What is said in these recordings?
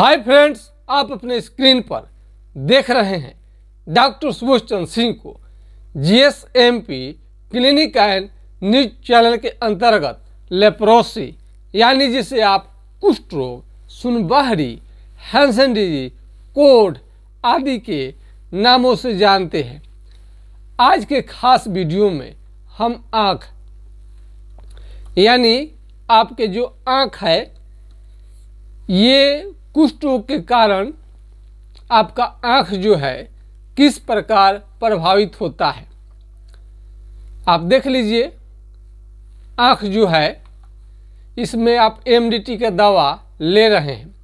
hi friends आप अपने screen पर देख रहे हैं डॉक्टर सुभाष चंद्र सिंह को GSMP clinic and news channel के अंतर्गत लेप्रोसी यानी जिसे आप कुष्ठ रोग सुनबहरी हैंसन डिजी कोड आदि के नामों से जानते हैं आज के खास वीडियो में हम आँख यानी आपके जो आँख है ये कुष्ठ रोग के कारण आपका आँख जो है किस प्रकार प्रभावित होता है आप देख लीजिए आँख जो है इसमें आप एम का दवा ले रहे हैं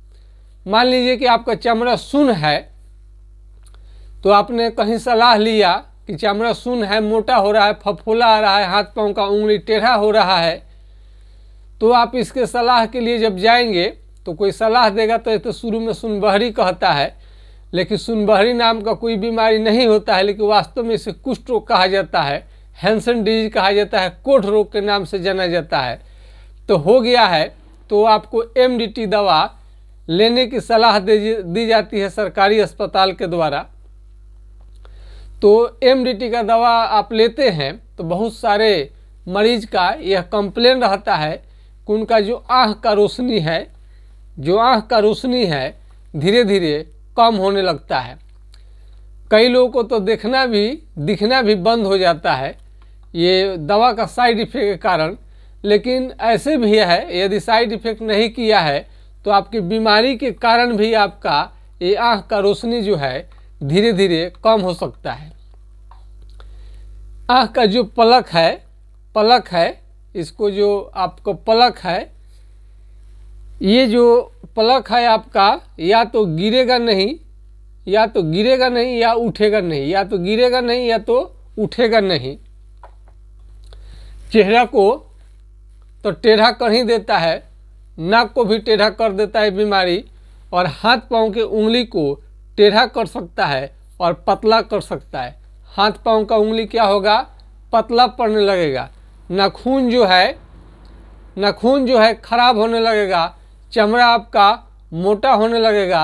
मान लीजिए कि आपका चमड़ा सुन है तो आपने कहीं सलाह लिया कि चमड़ा सुन है मोटा हो रहा है फफोला आ रहा है हाथ पांव का उंगली टेढ़ा हो रहा है तो आप इसके सलाह के लिए जब जाएंगे तो कोई सलाह देगा तो ये तो शुरू में सुनबहरी कहता है लेकिन सुनबहरी नाम का कोई बीमारी नहीं होता है लेकिन वास्तव में इसे कुष्ठ रोग कहा जाता है हैंसन डिजीज कहा जाता है कोठ रोग के नाम से जाना जाता है तो हो गया है तो आपको एम दवा लेने की सलाह दी जाती है सरकारी अस्पताल के द्वारा तो एम का दवा आप लेते हैं तो बहुत सारे मरीज का यह कंप्लेन रहता है कि उनका जो आँख का रोशनी है जो आँख का रोशनी है धीरे धीरे कम होने लगता है कई लोगों को तो देखना भी दिखना भी बंद हो जाता है ये दवा का साइड इफ़ेक्ट के कारण लेकिन ऐसे भी है यदि साइड इफ़ेक्ट नहीं किया है तो आपकी बीमारी के कारण भी आपका ये आँख का रोशनी जो है धीरे धीरे कम हो सकता है आँख का जो पलक है पलक है इसको जो आपको पलक है ये जो प्लग है आपका या तो गिरेगा नहीं या तो गिरेगा नहीं या उठेगा नहीं या तो गिरेगा नहीं या तो उठेगा नहीं चेहरा को तो टेढ़ा कर ही देता है नाक को भी टेढ़ा कर देता है बीमारी और हाथ पाँव के उंगली को टेढ़ा कर सकता है और पतला कर सकता है हाथ पाँव का उंगली क्या होगा पतला पड़ने लगेगा नाखून जो है नाखून जो है खराब होने लगेगा चमड़ा आपका मोटा होने लगेगा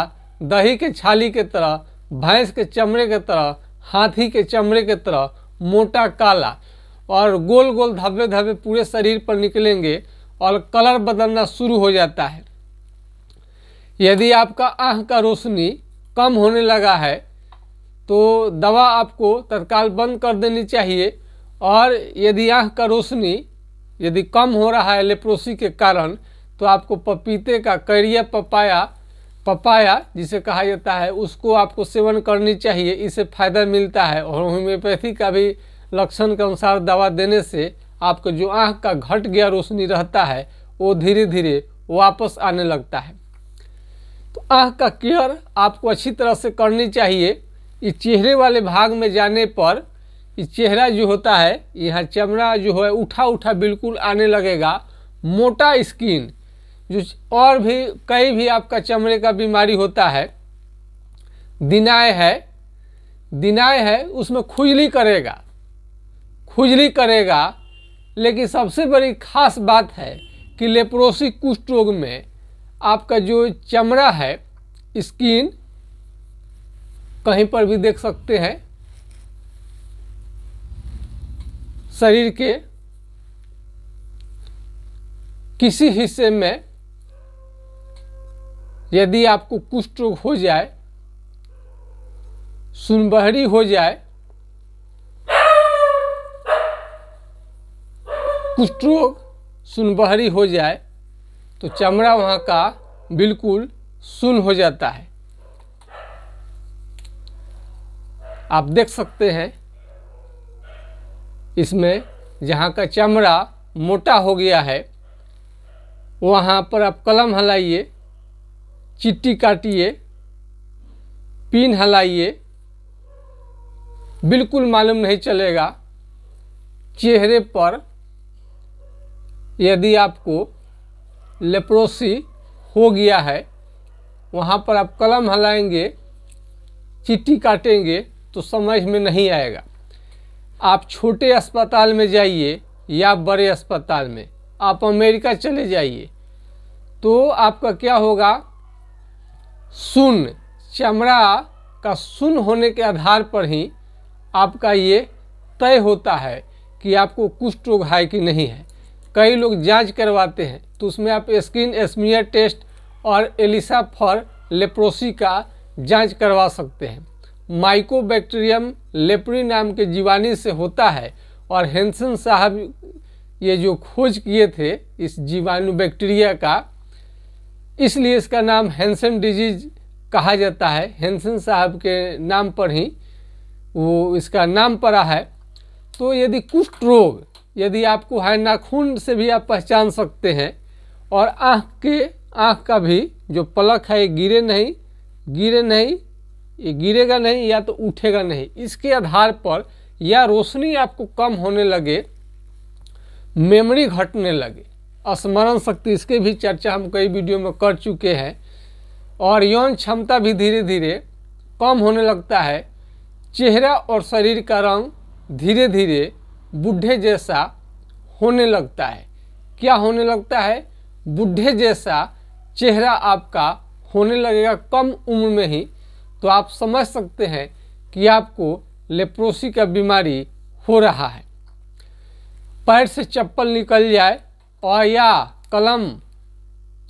दही के छाली के तरह भैंस के चमड़े के तरह हाथी के चमड़े के तरह मोटा काला और गोल गोल धब्बे धब्बे पूरे शरीर पर निकलेंगे और कलर बदलना शुरू हो जाता है यदि आपका आँख का रोशनी कम होने लगा है तो दवा आपको तत्काल बंद कर देनी चाहिए और यदि आँख का रोशनी यदि कम हो रहा है लेप्रोसी के कारण तो आपको पपीते का करिया पपाया पपाया जिसे कहा जाता है उसको आपको सेवन करनी चाहिए इससे फ़ायदा मिलता है और होम्योपैथी का भी लक्षण के अनुसार दवा देने से आपको जो आँख का घट गया रोशनी रहता है वो धीरे धीरे वापस आने लगता है तो आँख का केयर आपको अच्छी तरह से करनी चाहिए इस चेहरे वाले भाग में जाने पर ये चेहरा जो होता है यहाँ चमड़ा जो है उठा उठा बिल्कुल आने लगेगा मोटा स्किन जो और भी कई भी आपका चमड़े का बीमारी होता है दिनाय है दिनाय है उसमें खुजली करेगा खुजली करेगा लेकिन सबसे बड़ी खास बात है कि लेप्रोसी कुष्ठ रोग में आपका जो चमड़ा है स्किन कहीं पर भी देख सकते हैं शरीर के किसी हिस्से में यदि आपको कुष्ठ रोग हो जाए सुनबहरी हो जाए कुष्ठ रोग सुनबहरी हो जाए तो चमड़ा वहाँ का बिल्कुल सुन हो जाता है आप देख सकते हैं इसमें जहाँ का चमड़ा मोटा हो गया है वहाँ पर आप कलम हलाइए चिट्टी काटिए पिन हलाइए बिल्कुल मालूम नहीं चलेगा चेहरे पर यदि आपको लेप्रोसी हो गया है वहाँ पर आप कलम हलाएंगे चिट्टी काटेंगे तो समझ में नहीं आएगा आप छोटे अस्पताल में जाइए या बड़े अस्पताल में आप अमेरिका चले जाइए तो आपका क्या होगा सुन चमड़ा का सुन होने के आधार पर ही आपका ये तय होता है कि आपको कुष्ठ रोग तो है कि नहीं है कई लोग जांच करवाते हैं तो उसमें आप स्किन स्मियर टेस्ट और एलिसा फॉर लेप्रोसी का जांच करवा सकते हैं माइकोबैक्टीरियम लेप्री नाम के जीवाणु से होता है और हेंसन साहब ये जो खोज किए थे इस जीवाणु बैक्टीरिया का इसलिए इसका नाम हैंसन डिजीज कहा जाता है हैंसन साहब के नाम पर ही वो इसका नाम पड़ा है तो यदि कुष्ठ रोग यदि आपको है नाखून से भी आप पहचान सकते हैं और आँख के आँख का भी जो पलक है ये गिरे नहीं गिरे नहीं ये गिरेगा नहीं या तो उठेगा नहीं इसके आधार पर या रोशनी आपको कम होने लगे मेमोरी घटने लगे स्मरण शक्ति इसके भी चर्चा हम कई वीडियो में कर चुके हैं और यौन क्षमता भी धीरे धीरे कम होने लगता है चेहरा और शरीर का रंग धीरे धीरे बुढ़े जैसा होने लगता है क्या होने लगता है बुढ़े जैसा चेहरा आपका होने लगेगा कम उम्र में ही तो आप समझ सकते हैं कि आपको लेप्रोसी का बीमारी हो रहा है पैर से चप्पल निकल जाए और या कलम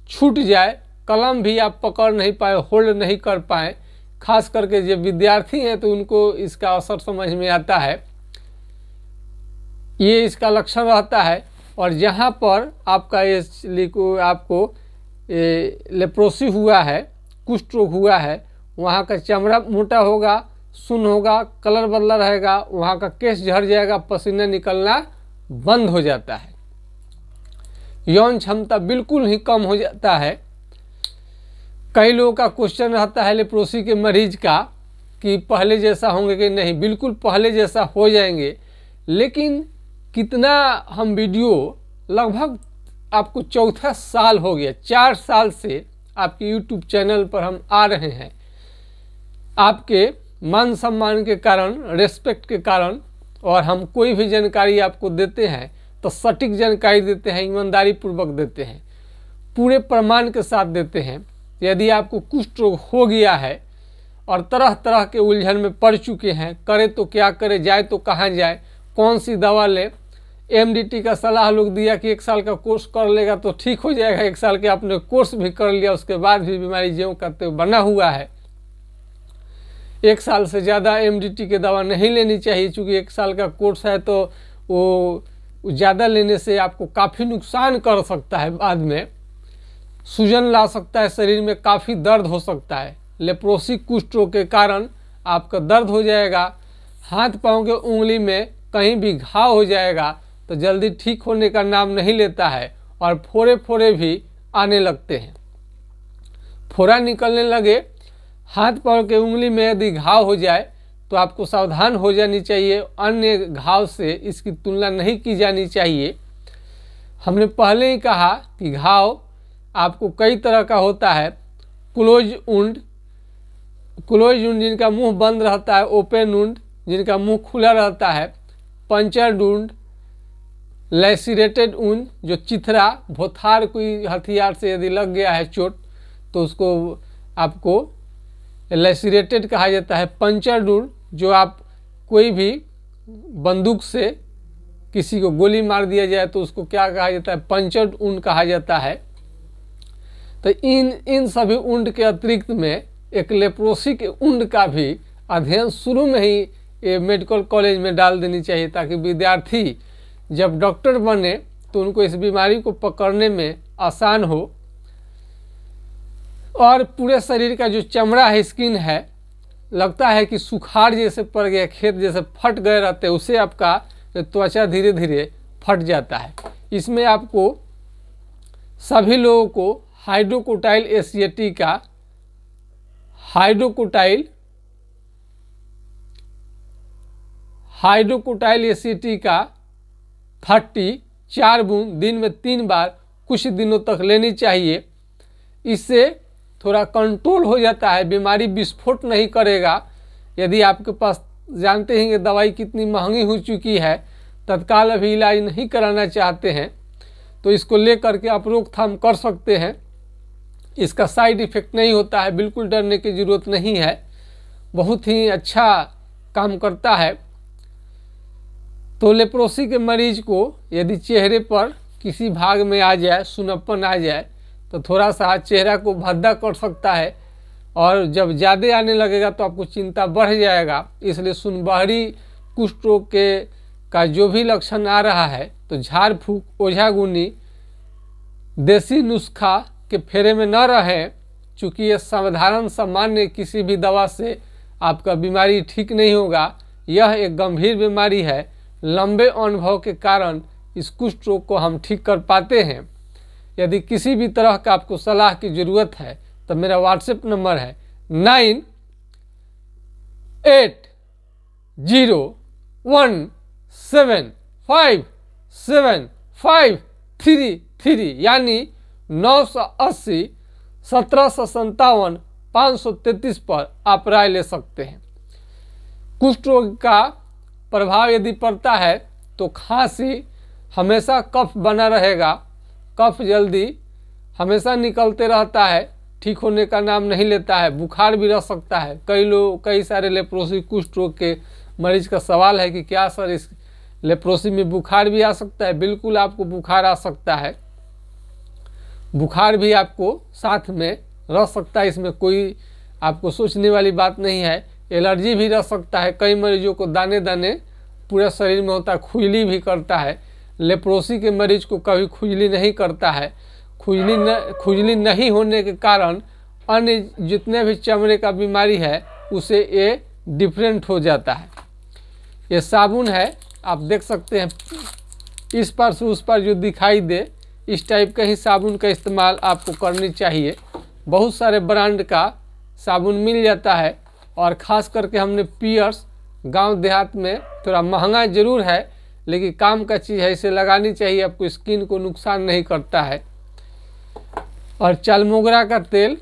छूट जाए कलम भी आप पकड़ नहीं पाए होल्ड नहीं कर पाए खास करके जो विद्यार्थी हैं तो उनको इसका असर समझ में आता है ये इसका लक्षण रहता है और जहाँ पर आपका ये लिको आपको लेप्रोसी हुआ है कुष्ठ रोग हुआ है वहाँ का चमड़ा मोटा होगा सुन होगा कलर बदला रहेगा वहाँ का केस झड़ जाएगा पसीना निकलना बंद हो जाता है यौन क्षमता बिल्कुल ही कम हो जाता है कई लोगों का क्वेश्चन रहता है लेप्रोसी के मरीज का कि पहले जैसा होंगे कि नहीं बिल्कुल पहले जैसा हो जाएंगे लेकिन कितना हम वीडियो लगभग आपको चौथा साल हो गया चार साल से आपके यूट्यूब चैनल पर हम आ रहे हैं आपके मान सम्मान के कारण रेस्पेक्ट के कारण और हम कोई भी जानकारी आपको देते हैं तो सटीक जानकारी देते हैं ईमानदारी पूर्वक देते हैं पूरे प्रमाण के साथ देते हैं यदि आपको कुष्ठ रोग हो गया है और तरह तरह के उलझन में पड़ चुके हैं करे तो क्या करे जाए तो कहाँ जाए कौन सी दवा ले एमडीटी का सलाह लोग दिया कि एक साल का कोर्स कर लेगा तो ठीक हो जाएगा एक साल के आपने कोर्स भी कर लिया उसके बाद भी बीमारी ज्यों करते हुए बना हुआ है एक साल से ज़्यादा एमडीटी के दवा नहीं लेनी चाहिए चूँकि एक साल का कोर्स है तो वो ज़्यादा लेने से आपको काफ़ी नुकसान कर सकता है बाद में सूजन ला सकता है शरीर में काफ़ी दर्द हो सकता है लेप्रोसी कुष्ठों के कारण आपका दर्द हो जाएगा हाथ पाँव के उंगली में कहीं भी घाव हो जाएगा तो जल्दी ठीक होने का नाम नहीं लेता है और फोड़े फोड़े भी आने लगते हैं फोड़ा निकलने लगे हाथ पाँव के उंगली में यदि घाव हो जाए तो आपको सावधान हो जानी चाहिए अन्य घाव से इसकी तुलना नहीं की जानी चाहिए हमने पहले ही कहा कि घाव आपको कई तरह का होता है क्लोज उंड क्लोज उंड जिनका मुंह बंद रहता है ओपन उंड जिनका मुंह खुला रहता है पंचर उंड लेसिरेटेड उंड जो चिथरा भोथार कोई हथियार से यदि लग गया है चोट तो उसको आपको लेसिरेटेड कहा जाता है पंचर उंड जो आप कोई भी बंदूक से किसी को गोली मार दिया जाए तो उसको क्या कहा जाता है पंचर्ड ऊंड कहा जाता है तो इन इन सभी ऊंड के अतिरिक्त में एक लेप्रोसी के ऊंड का भी अध्ययन शुरू में ही ये मेडिकल कॉलेज में डाल देनी चाहिए ताकि विद्यार्थी जब डॉक्टर बने तो उनको इस बीमारी को पकड़ने में आसान हो और पूरे शरीर का जो चमड़ा है स्किन है लगता है कि सुखाड़ जैसे पड़ गया खेत जैसे फट गए रहते हैं उससे आपका त्वचा धीरे धीरे फट जाता है इसमें आपको सभी लोगों को हाइड्रोकोटाइल एसिएटी का हाइड्रोकोटाइल हाइड्रोकोटाइल एसिटी का थर्टी चार बूंद दिन में तीन बार कुछ दिनों तक लेनी चाहिए इससे थोड़ा कंट्रोल हो जाता है बीमारी विस्फोट नहीं करेगा यदि आपके पास जानते हैं कि दवाई कितनी महंगी हो चुकी है तत्काल अभी इलाज नहीं कराना चाहते हैं तो इसको लेकर के आप रोकथाम कर सकते हैं इसका साइड इफ़ेक्ट नहीं होता है बिल्कुल डरने की ज़रूरत नहीं है बहुत ही अच्छा काम करता है तो लेप्रोसी के मरीज को यदि चेहरे पर किसी भाग में आ जाए सुनप्पन आ जाए तो थोड़ा सा चेहरा को भद्दा कर सकता है और जब ज़्यादा आने लगेगा तो आपको चिंता बढ़ जाएगा इसलिए सुनबहरी कुष्ठ रोग के का जो भी लक्षण आ रहा है तो झाड़ फूक गुनी देसी नुस्खा के फेरे में न रहें चूँकि ये साधारण सामान्य किसी भी दवा से आपका बीमारी ठीक नहीं होगा यह एक गंभीर बीमारी है लंबे अनुभव के कारण इस कुष्ठ रोग को हम ठीक कर पाते हैं यदि किसी भी तरह का आपको सलाह की ज़रूरत है तो मेरा व्हाट्सएप नंबर है nine eight zero one seven five seven five three three यानी नौ सौ अस्सी सत्रह सौ सत्तावन पाँच सौ तैतीस पर आप राय ले सकते हैं कुष्ठ रोग का प्रभाव यदि पड़ता है तो खांसी हमेशा कफ बना रहेगा कफ जल्दी हमेशा निकलते रहता है ठीक होने का नाम नहीं लेता है बुखार भी रह सकता है कई लोग कई सारे लेप्रोसी कुष्ठ रोग के मरीज का सवाल है कि क्या सर इस लेप्रोसी में बुखार भी आ सकता है बिल्कुल आपको बुखार आ सकता है बुखार भी आपको साथ में रह सकता है इसमें कोई आपको सोचने वाली बात नहीं है एलर्जी भी रह सकता है कई मरीजों को दाने दाने पूरे शरीर में होता है खुजली भी करता है लेप्रोसी के मरीज को कभी खुजली नहीं करता है खुजली न खुजली नहीं होने के कारण अन्य जितने भी चमड़े का बीमारी है उसे ये डिफरेंट हो जाता है ये साबुन है आप देख सकते हैं इस पर से उस पर जो दिखाई दे इस टाइप का ही साबुन का इस्तेमाल आपको करनी चाहिए बहुत सारे ब्रांड का साबुन मिल जाता है और ख़ास करके हमने पियर्स गांव देहात में थोड़ा महंगा ज़रूर है लेकिन काम का चीज़ है इसे लगानी चाहिए आपको स्किन को नुकसान नहीं करता है और चलमोगरा का तेल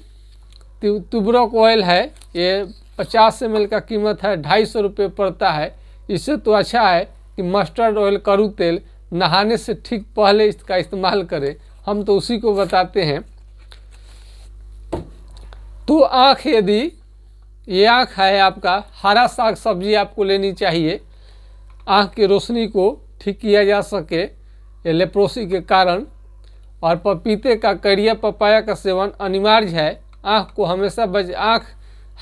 तुबरक ऑयल है ये पचास एम का कीमत है ढाई सौ रुपये पड़ता है इससे तो अच्छा है कि मस्टर्ड ऑयल करू तेल नहाने से ठीक पहले इसका इस्तेमाल करें हम तो उसी को बताते हैं तो आँख यदि ये आँख है आपका हरा साग सब्जी आपको लेनी चाहिए आँख की रोशनी को ठीक किया जा सके ये लेप्रोसी के कारण और पपीते का करिया पपाया का सेवन अनिवार्य है आँख को हमेशा बज आँख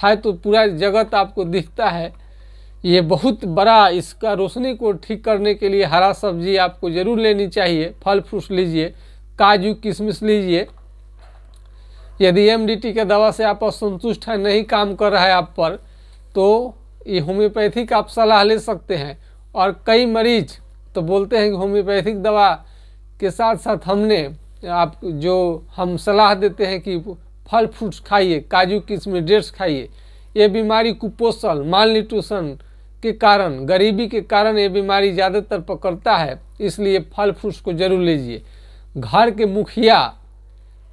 है तो पूरा जगत आपको दिखता है ये बहुत बड़ा इसका रोशनी को ठीक करने के लिए हरा सब्जी आपको ज़रूर लेनी चाहिए फल फ्रूट लीजिए काजू किशमिश लीजिए यदि एम के दवा से आप असंतुष्ट हैं नहीं काम कर रहा है आप पर तो ये होम्योपैथी का आप सलाह ले सकते हैं और कई मरीज तो बोलते हैं कि होम्योपैथिक दवा के साथ साथ हमने आप जो हम सलाह देते हैं कि फल फ्रूट्स खाइए काजू किसमें डेट्स खाइए ये बीमारी कुपोषण माल न्यूट्रिशन के कारण गरीबी के कारण ये बीमारी ज़्यादातर पकड़ता है इसलिए फल फ्रूट्स को जरूर लीजिए घर के मुखिया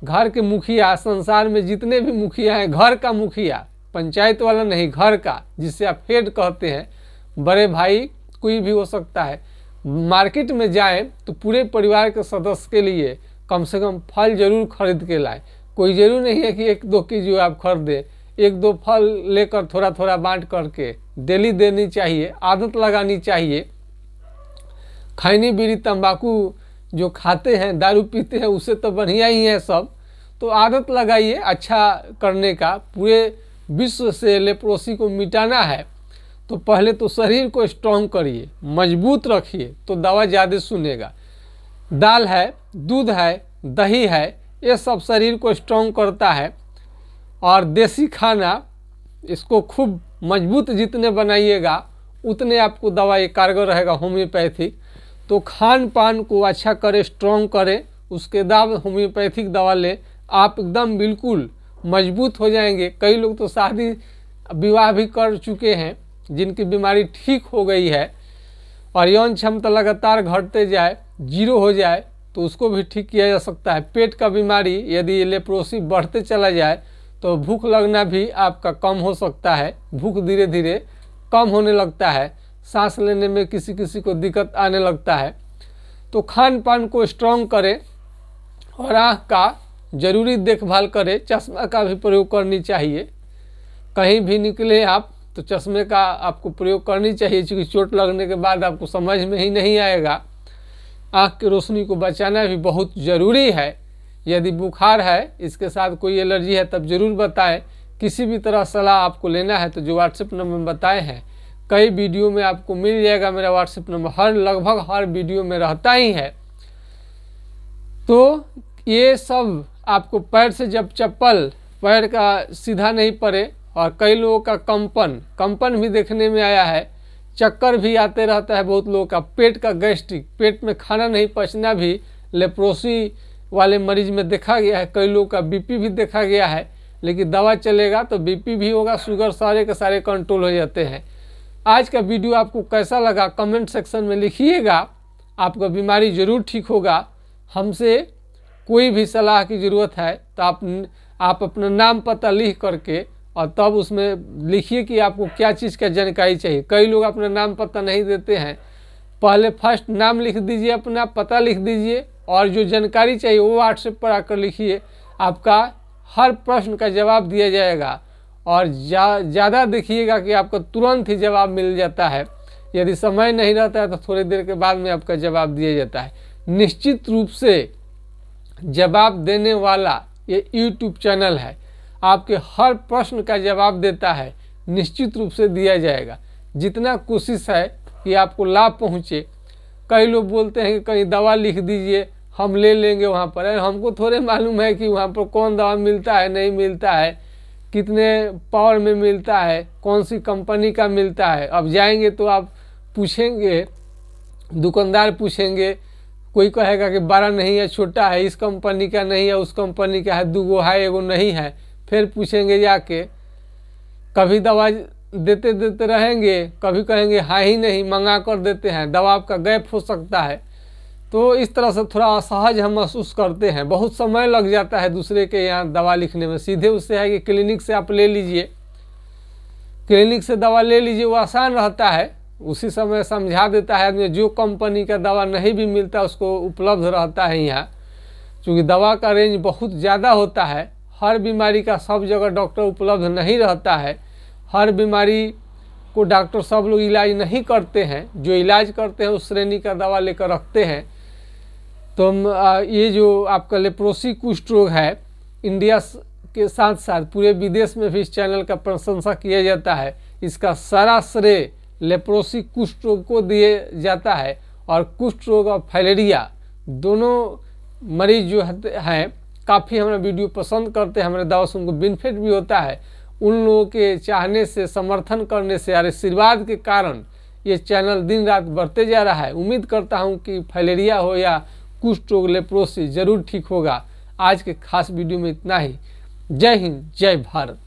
घर के मुखिया संसार में जितने भी मुखिया हैं घर का मुखिया पंचायत वाला नहीं घर का जिसे आप हेड कहते हैं बड़े भाई कोई भी हो सकता है मार्केट में जाए तो पूरे परिवार के सदस्य के लिए कम से कम फल जरूर खरीद के लाए कोई जरूर नहीं है कि एक दो के जो आप खरीदें एक दो फल लेकर थोड़ा थोड़ा बांट करके डेली देनी चाहिए आदत लगानी चाहिए खैनी बीड़ी तंबाकू जो खाते हैं दारू पीते हैं उसे तो बढ़िया ही है सब तो आदत लगाइए अच्छा करने का पूरे विश्व से लेप्रोसी को मिटाना है तो पहले तो शरीर को स्ट्रांग करिए मजबूत रखिए तो दवा ज़्यादा सुनेगा दाल है दूध है दही है ये सब शरीर को स्ट्रांग करता है और देसी खाना इसको खूब मजबूत जितने बनाइएगा उतने आपको दवाई कारगर रहेगा होम्योपैथिक तो खान पान को अच्छा करें स्ट्रांग करें उसके बाद होम्योपैथिक दवा लें आप एकदम बिल्कुल मजबूत हो जाएंगे कई लोग तो शादी विवाह भी कर चुके हैं जिनकी बीमारी ठीक हो गई है और यौन क्षमता लगातार घटते जाए जीरो हो जाए तो उसको भी ठीक किया जा सकता है पेट का बीमारी यदि लेप्रोसी बढ़ते चला जाए तो भूख लगना भी आपका कम हो सकता है भूख धीरे धीरे कम होने लगता है सांस लेने में किसी किसी को दिक्कत आने लगता है तो खान पान को स्ट्रॉन्ग करें और आँख का जरूरी देखभाल करें चश्मा का भी प्रयोग करनी चाहिए कहीं भी निकले आप तो चश्मे का आपको प्रयोग करनी चाहिए क्योंकि चोट लगने के बाद आपको समझ में ही नहीं आएगा आँख की रोशनी को बचाना भी बहुत ज़रूरी है यदि बुखार है इसके साथ कोई एलर्जी है तब ज़रूर बताएं किसी भी तरह सलाह आपको लेना है तो जो व्हाट्सएप नंबर बताए हैं कई वीडियो में आपको मिल जाएगा मेरा व्हाट्सएप नंबर हर लगभग हर वीडियो में रहता ही है तो ये सब आपको पैर से जब चप्पल पैर का सीधा नहीं पड़े और कई लोगों का कंपन कंपन भी देखने में आया है चक्कर भी आते रहता है बहुत लोगों का पेट का गैस्ट्रिक पेट में खाना नहीं पचना भी लेप्रोसी वाले मरीज में देखा गया है कई लोगों का बीपी भी देखा गया है लेकिन दवा चलेगा तो बीपी भी होगा शुगर सारे के सारे कंट्रोल हो जाते हैं आज का वीडियो आपको कैसा लगा कमेंट सेक्शन में लिखिएगा आपका बीमारी ज़रूर ठीक होगा हमसे कोई भी सलाह की ज़रूरत है तो आप आप अपना नाम पता लिख करके और तब उसमें लिखिए कि आपको क्या चीज़ का जानकारी चाहिए कई लोग अपना नाम पता नहीं देते हैं पहले फर्स्ट नाम लिख दीजिए अपना पता लिख दीजिए और जो जानकारी चाहिए वो व्हाट्सएप पर आकर लिखिए आपका हर प्रश्न का जवाब दिया जाएगा और ज़्यादा जा, देखिएगा कि आपको तुरंत ही जवाब मिल जाता है यदि समय नहीं रहता है तो थोड़ी देर के बाद में आपका जवाब दिया जाता है निश्चित रूप से जवाब देने वाला ये यूट्यूब चैनल है आपके हर प्रश्न का जवाब देता है निश्चित रूप से दिया जाएगा जितना कोशिश है कि आपको लाभ पहुँचे कई लोग बोलते हैं कि कहीं दवा लिख दीजिए हम ले लेंगे वहाँ पर हमको थोड़े मालूम है कि वहाँ पर कौन दवा मिलता है नहीं मिलता है कितने पावर में मिलता है कौन सी कंपनी का मिलता है अब जाएंगे तो आप पूछेंगे दुकानदार पूछेंगे कोई कहेगा कि बड़ा नहीं है छोटा है इस कंपनी का नहीं है उस कंपनी का है दो गो है एगो नहीं है फिर पूछेंगे जाके कभी दवा देते देते रहेंगे कभी कहेंगे हाँ ही नहीं मंगा कर देते हैं दवा आपका गैप हो सकता है तो इस तरह से थोड़ा असहज हम महसूस करते हैं बहुत समय लग जाता है दूसरे के यहाँ दवा लिखने में सीधे उससे है कि क्लिनिक से आप ले लीजिए क्लिनिक से दवा ले लीजिए वो आसान रहता है उसी समय समझा देता है आदमी जो कंपनी का दवा नहीं भी मिलता उसको उपलब्ध रहता है यहाँ क्योंकि दवा का रेंज बहुत ज़्यादा होता है हर बीमारी का सब जगह डॉक्टर उपलब्ध नहीं रहता है हर बीमारी को डॉक्टर सब लोग इलाज नहीं करते हैं जो इलाज करते हैं उस श्रेणी का दवा लेकर रखते हैं तो ये जो आपका लेप्रोसी कुष्ठ रोग है इंडिया के साथ साथ पूरे विदेश में भी इस चैनल का प्रशंसा किया जाता है इसका सारा श्रेय लेप्रोसी कुष्ठ रोग को दिए जाता है और कुष्ठ रोग और फैलेरिया दोनों मरीज जो हैं काफ़ी हमारा वीडियो पसंद करते हैं हमारे दावा से उनको बेनिफिट भी होता है उन लोगों के चाहने से समर्थन करने से आशीर्वाद के कारण ये चैनल दिन रात बढ़ते जा रहा है उम्मीद करता हूँ कि फैलेरिया हो या कुष्ठ रोग लेप्रोसी जरूर ठीक होगा आज के खास वीडियो में इतना ही जय हिंद जय भारत